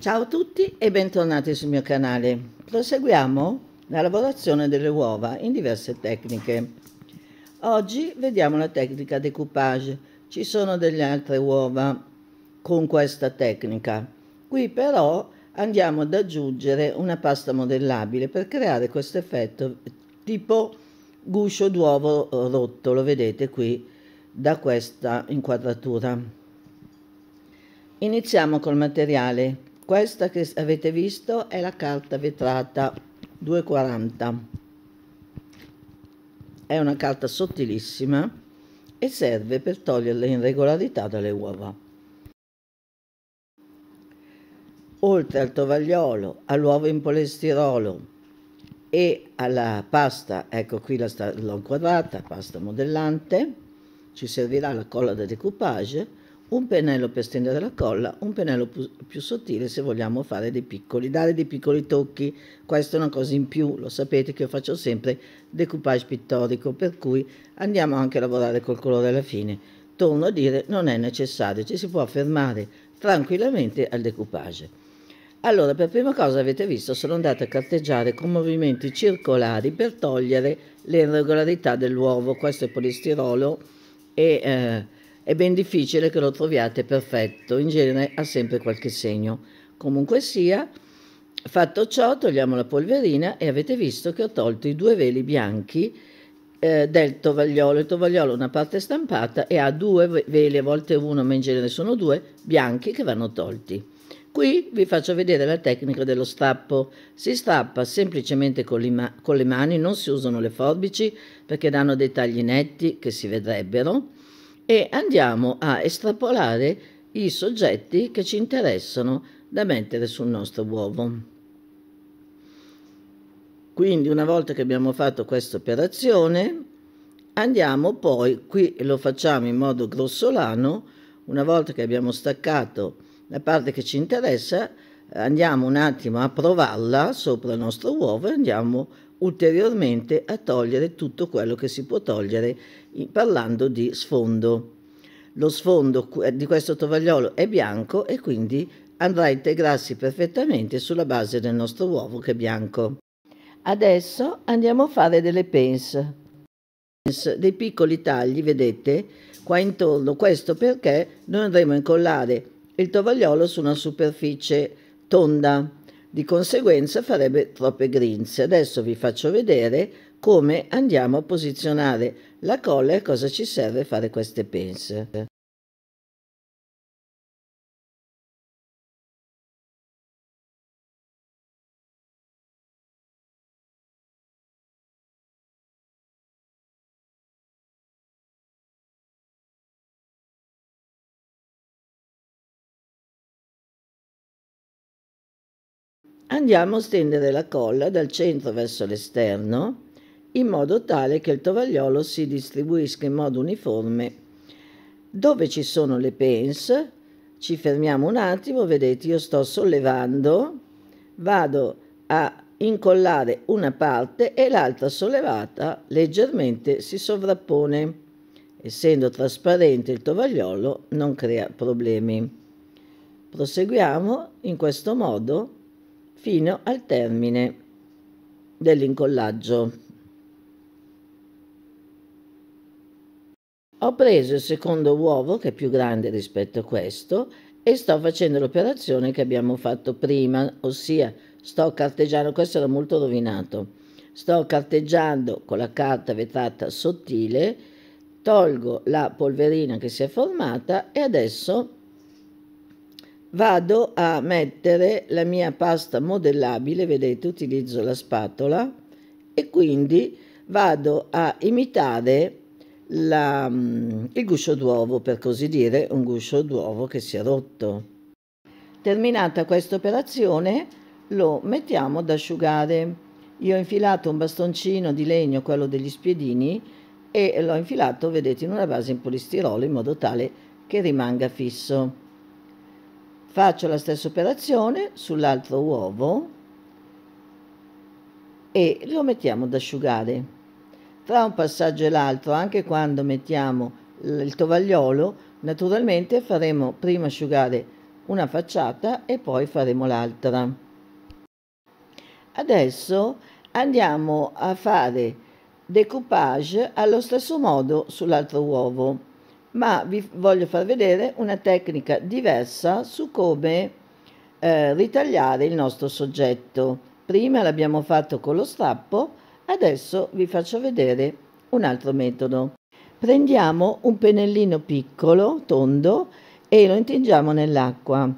Ciao a tutti e bentornati sul mio canale. Proseguiamo la lavorazione delle uova in diverse tecniche. Oggi vediamo la tecnica decoupage. Ci sono delle altre uova con questa tecnica. Qui però andiamo ad aggiungere una pasta modellabile per creare questo effetto tipo guscio d'uovo rotto, lo vedete qui da questa inquadratura. Iniziamo col materiale questa che avete visto è la carta vetrata 240. È una carta sottilissima e serve per togliere le irregolarità dalle uova. Oltre al tovagliolo, all'uovo in polestirolo e alla pasta, ecco qui l'ho inquadrata, pasta modellante, ci servirà la colla da decoupage un pennello per stendere la colla, un pennello più, sottile se vogliamo fare dei piccoli, dare dei piccoli tocchi, questa è una cosa in più, lo sapete che io faccio sempre decoupage pittorico, per cui andiamo anche a lavorare col colore alla fine. Torno a dire, non è necessario, ci si può fermare tranquillamente al decoupage. Allora, per prima cosa avete visto, sono andata a carteggiare con movimenti circolari per togliere le irregolarità dell'uovo, questo è polistirolo e... Eh, è ben difficile che lo troviate perfetto, in genere ha sempre qualche segno. Comunque sia, fatto ciò, togliamo la polverina e avete visto che ho tolto i due veli bianchi eh, del tovagliolo. Il tovagliolo ha una parte stampata e ha due veli, a volte uno, ma in genere sono due, bianchi che vanno tolti. Qui vi faccio vedere la tecnica dello strappo. Si strappa semplicemente con, con le mani, non si usano le forbici perché danno dei tagli netti che si vedrebbero e andiamo a estrapolare i soggetti che ci interessano da mettere sul nostro uovo. Quindi una volta che abbiamo fatto questa operazione andiamo poi, qui lo facciamo in modo grossolano, una volta che abbiamo staccato la parte che ci interessa andiamo un attimo a provarla sopra il nostro uovo e andiamo ulteriormente a togliere tutto quello che si può togliere parlando di sfondo. Lo sfondo di questo tovagliolo è bianco e quindi andrà a integrarsi perfettamente sulla base del nostro uovo che è bianco. Adesso andiamo a fare delle pence, dei piccoli tagli, vedete, qua intorno, questo perché noi andremo a incollare il tovagliolo su una superficie tonda di conseguenza farebbe troppe grinze. Adesso vi faccio vedere come andiamo a posizionare la colla e a cosa ci serve fare queste pence. Andiamo a stendere la colla dal centro verso l'esterno in modo tale che il tovagliolo si distribuisca in modo uniforme. Dove ci sono le pens, ci fermiamo un attimo, vedete io sto sollevando, vado a incollare una parte e l'altra sollevata leggermente si sovrappone. Essendo trasparente il tovagliolo non crea problemi. Proseguiamo in questo modo fino al termine dell'incollaggio. Ho preso il secondo uovo che è più grande rispetto a questo e sto facendo l'operazione che abbiamo fatto prima, ossia sto carteggiando, questo era molto rovinato, sto carteggiando con la carta vetrata sottile, tolgo la polverina che si è formata e adesso vado a mettere la mia pasta modellabile, vedete utilizzo la spatola e quindi vado a imitare la, mm, il guscio d'uovo, per così dire, un guscio d'uovo che si è rotto. Terminata questa operazione lo mettiamo ad asciugare. Io ho infilato un bastoncino di legno, quello degli spiedini, e l'ho infilato, vedete, in una base in polistirolo in modo tale che rimanga fisso faccio la stessa operazione sull'altro uovo e lo mettiamo ad asciugare tra un passaggio e l'altro anche quando mettiamo il tovagliolo naturalmente faremo prima asciugare una facciata e poi faremo l'altra adesso andiamo a fare decoupage allo stesso modo sull'altro uovo ma vi voglio far vedere una tecnica diversa su come eh, ritagliare il nostro soggetto. Prima l'abbiamo fatto con lo strappo, adesso vi faccio vedere un altro metodo. Prendiamo un pennellino piccolo, tondo, e lo intingiamo nell'acqua.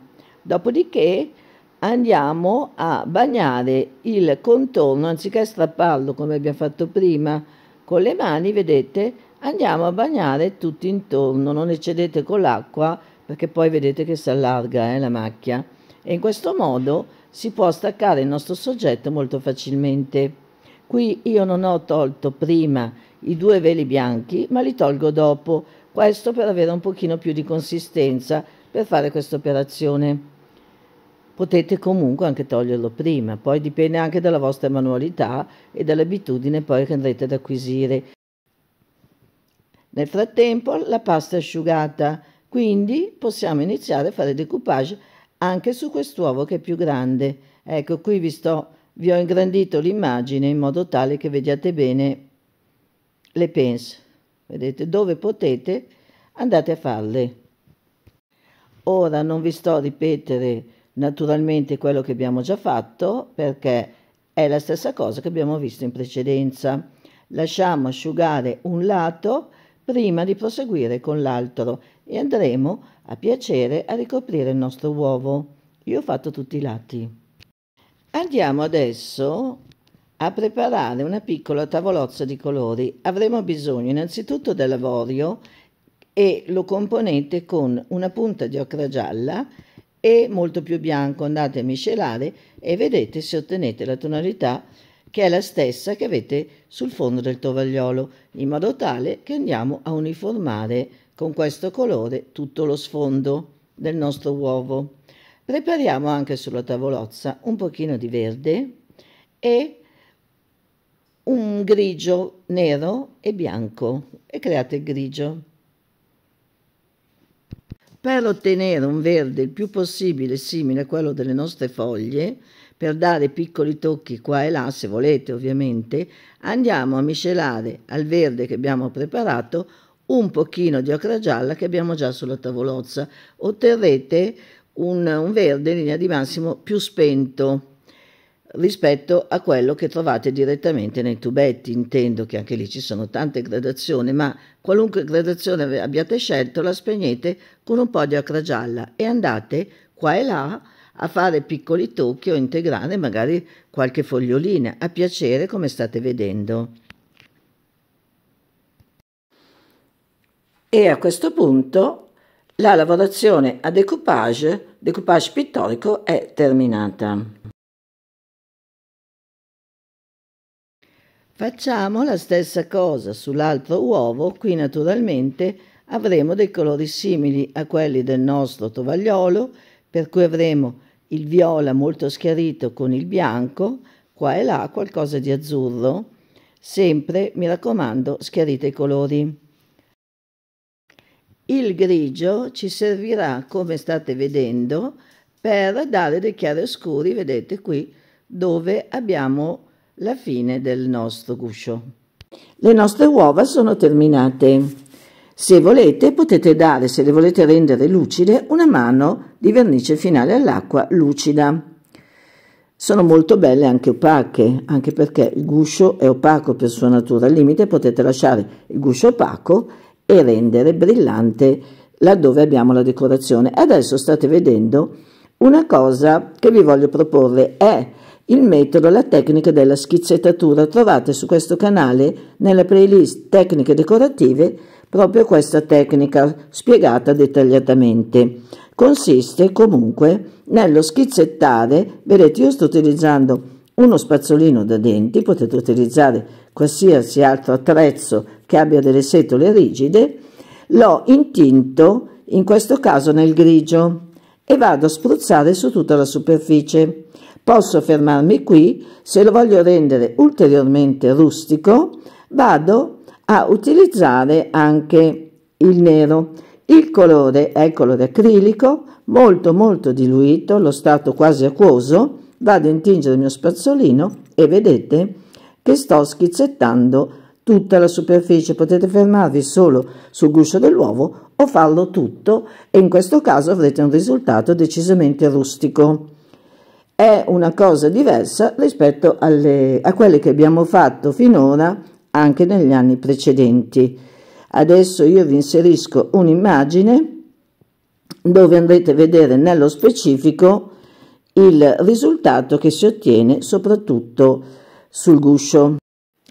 Dopodiché andiamo a bagnare il contorno, anziché strapparlo come abbiamo fatto prima con le mani, vedete, andiamo a bagnare tutto intorno, non eccedete con l'acqua perché poi vedete che si allarga eh, la macchia e in questo modo si può staccare il nostro soggetto molto facilmente. Qui io non ho tolto prima i due veli bianchi ma li tolgo dopo, questo per avere un pochino più di consistenza per fare questa operazione. Potete comunque anche toglierlo prima, poi dipende anche dalla vostra manualità e dall'abitudine poi che andrete ad acquisire. Nel frattempo la pasta è asciugata, quindi possiamo iniziare a fare decoupage anche su quest'uovo che è più grande. Ecco, qui vi, sto, vi ho ingrandito l'immagine in modo tale che vediate bene le pence. Vedete, dove potete andate a farle. Ora non vi sto a ripetere naturalmente quello che abbiamo già fatto perché è la stessa cosa che abbiamo visto in precedenza. Lasciamo asciugare un lato prima di proseguire con l'altro e andremo a piacere a ricoprire il nostro uovo. Io ho fatto tutti i lati. Andiamo adesso a preparare una piccola tavolozza di colori. Avremo bisogno innanzitutto dell'avorio e lo componete con una punta di ocra gialla e molto più bianco andate a miscelare e vedete se ottenete la tonalità che è la stessa che avete sul fondo del tovagliolo, in modo tale che andiamo a uniformare con questo colore tutto lo sfondo del nostro uovo. Prepariamo anche sulla tavolozza un pochino di verde e un grigio nero e bianco e create il grigio. Per ottenere un verde il più possibile simile a quello delle nostre foglie, per dare piccoli tocchi qua e là, se volete ovviamente, andiamo a miscelare al verde che abbiamo preparato un pochino di ocra gialla che abbiamo già sulla tavolozza. Otterrete un, un verde in linea di massimo più spento rispetto a quello che trovate direttamente nei tubetti. Intendo che anche lì ci sono tante gradazioni, ma qualunque gradazione abbiate scelto la spegnete con un po' di ocra gialla e andate qua e là a fare piccoli tocchi o integrare magari qualche fogliolina a piacere come state vedendo. E a questo punto la lavorazione a decoupage, decoupage pittorico, è terminata. Facciamo la stessa cosa sull'altro uovo, qui naturalmente avremo dei colori simili a quelli del nostro tovagliolo per cui avremo il viola molto schiarito con il bianco, qua e là qualcosa di azzurro. Sempre, mi raccomando, schiarite i colori. Il grigio ci servirà, come state vedendo, per dare dei chiaroscuri, vedete qui, dove abbiamo la fine del nostro guscio. Le nostre uova sono terminate. Se volete potete dare, se le volete rendere lucide, una mano di vernice finale all'acqua lucida. Sono molto belle anche opache, anche perché il guscio è opaco per sua natura. Al limite potete lasciare il guscio opaco e rendere brillante laddove abbiamo la decorazione. Adesso state vedendo una cosa che vi voglio proporre è il metodo, la tecnica della schizzettatura. Trovate su questo canale nella playlist tecniche decorative proprio questa tecnica spiegata dettagliatamente. Consiste comunque nello schizzettare, vedete io sto utilizzando uno spazzolino da denti, potete utilizzare qualsiasi altro attrezzo che abbia delle setole rigide, l'ho intinto in questo caso nel grigio e vado a spruzzare su tutta la superficie. Posso fermarmi qui, se lo voglio rendere ulteriormente rustico vado a utilizzare anche il nero. Il colore è il colore acrilico, molto molto diluito, lo stato quasi acquoso, vado a intingere il mio spazzolino e vedete che sto schizzettando tutta la superficie, potete fermarvi solo sul guscio dell'uovo o farlo tutto e in questo caso avrete un risultato decisamente rustico. È una cosa diversa rispetto alle, a quelle che abbiamo fatto finora anche negli anni precedenti. Adesso io vi inserisco un'immagine dove andrete a vedere nello specifico il risultato che si ottiene soprattutto sul guscio.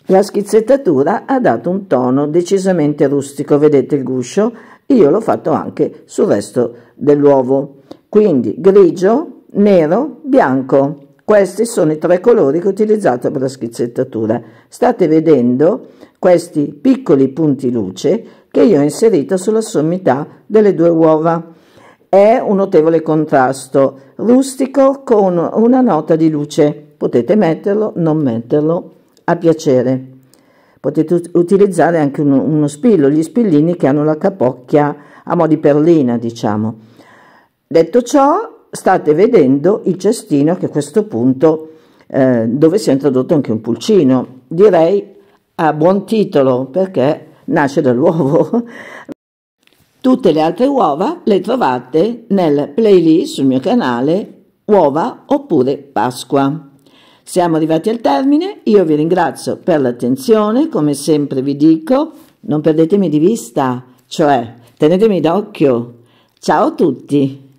La schizzettatura ha dato un tono decisamente rustico, vedete il guscio? Io l'ho fatto anche sul resto dell'uovo. Quindi grigio, nero, bianco. Questi sono i tre colori che ho utilizzato per la schizzettatura. State vedendo questi piccoli punti luce che io ho inserito sulla sommità delle due uova. È un notevole contrasto rustico con una nota di luce. Potete metterlo, non metterlo, a piacere. Potete utilizzare anche uno, uno spillo, gli spillini che hanno la capocchia a mo' di perlina, diciamo. Detto ciò, state vedendo il cestino che a questo punto eh, dove si è introdotto anche un pulcino. Direi a buon titolo perché nasce dall'uovo. Tutte le altre uova le trovate nel playlist sul mio canale Uova oppure Pasqua. Siamo arrivati al termine, io vi ringrazio per l'attenzione, come sempre vi dico, non perdetemi di vista, cioè tenetemi d'occhio. Ciao a tutti!